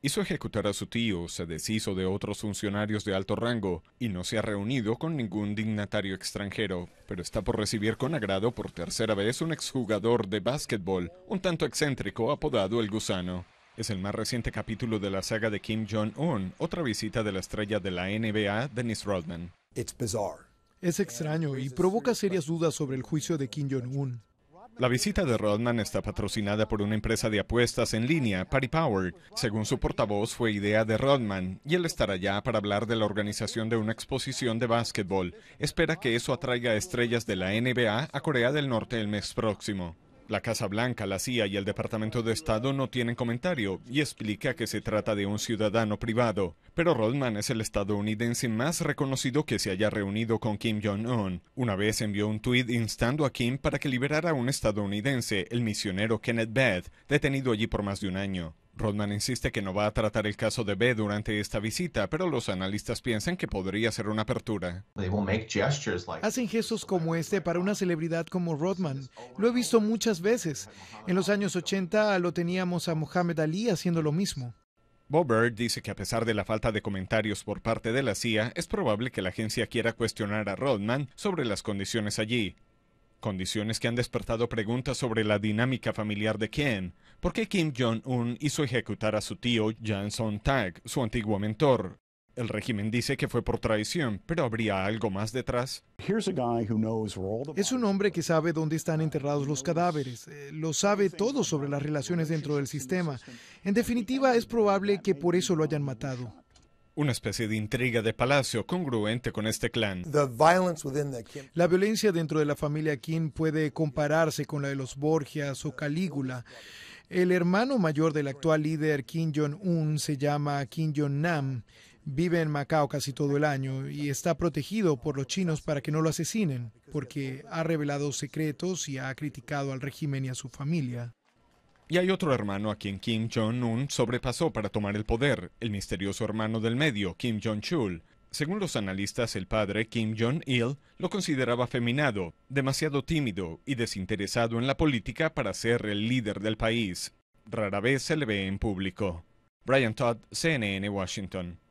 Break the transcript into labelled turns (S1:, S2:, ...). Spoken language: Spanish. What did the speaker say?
S1: hizo ejecutar a su tío, se deshizo de otros funcionarios de alto rango y no se ha reunido con ningún dignatario extranjero, pero está por recibir con agrado por tercera vez un exjugador de básquetbol, un tanto excéntrico apodado El Gusano. Es el más reciente capítulo de la saga de Kim Jong-un, otra visita de la estrella de la NBA, Dennis Rodman.
S2: Es extraño y provoca serias dudas sobre el juicio de Kim Jong-un.
S1: La visita de Rodman está patrocinada por una empresa de apuestas en línea, Party Power. Según su portavoz, fue idea de Rodman y él estará allá para hablar de la organización de una exposición de básquetbol. Espera que eso atraiga estrellas de la NBA a Corea del Norte el mes próximo. La Casa Blanca, la CIA y el Departamento de Estado no tienen comentario y explica que se trata de un ciudadano privado. Pero Rodman es el estadounidense más reconocido que se haya reunido con Kim Jong-un. Una vez envió un tuit instando a Kim para que liberara a un estadounidense, el misionero Kenneth Beth, detenido allí por más de un año. Rodman insiste que no va a tratar el caso de B durante esta visita, pero los analistas piensan que podría ser una apertura.
S2: Hacen gestos como este para una celebridad como Rodman. Lo he visto muchas veces. En los años 80 lo teníamos a Mohamed Ali haciendo lo mismo.
S1: Bobert dice que a pesar de la falta de comentarios por parte de la CIA, es probable que la agencia quiera cuestionar a Rodman sobre las condiciones allí condiciones que han despertado preguntas sobre la dinámica familiar de Ken. ¿Por qué Kim Jong-un hizo ejecutar a su tío Jan Song Tag, su antiguo mentor? El régimen dice que fue por traición, pero ¿habría algo más detrás?
S2: Es un hombre que sabe dónde están enterrados los cadáveres, eh, lo sabe todo sobre las relaciones dentro del sistema. En definitiva, es probable que por eso lo hayan matado
S1: una especie de intriga de palacio congruente con este clan.
S2: La violencia dentro de la familia Kim puede compararse con la de los Borgias o Calígula. El hermano mayor del actual líder Kim Jong-un se llama Kim Jong-nam. Vive en Macao casi todo el año y está protegido por los chinos para que no lo asesinen, porque ha revelado secretos y ha criticado al régimen y a su familia.
S1: Y hay otro hermano a quien Kim Jong-un sobrepasó para tomar el poder, el misterioso hermano del medio, Kim Jong-chul. Según los analistas, el padre, Kim Jong-il, lo consideraba afeminado, demasiado tímido y desinteresado en la política para ser el líder del país. Rara vez se le ve en público. Brian Todd, CNN Washington.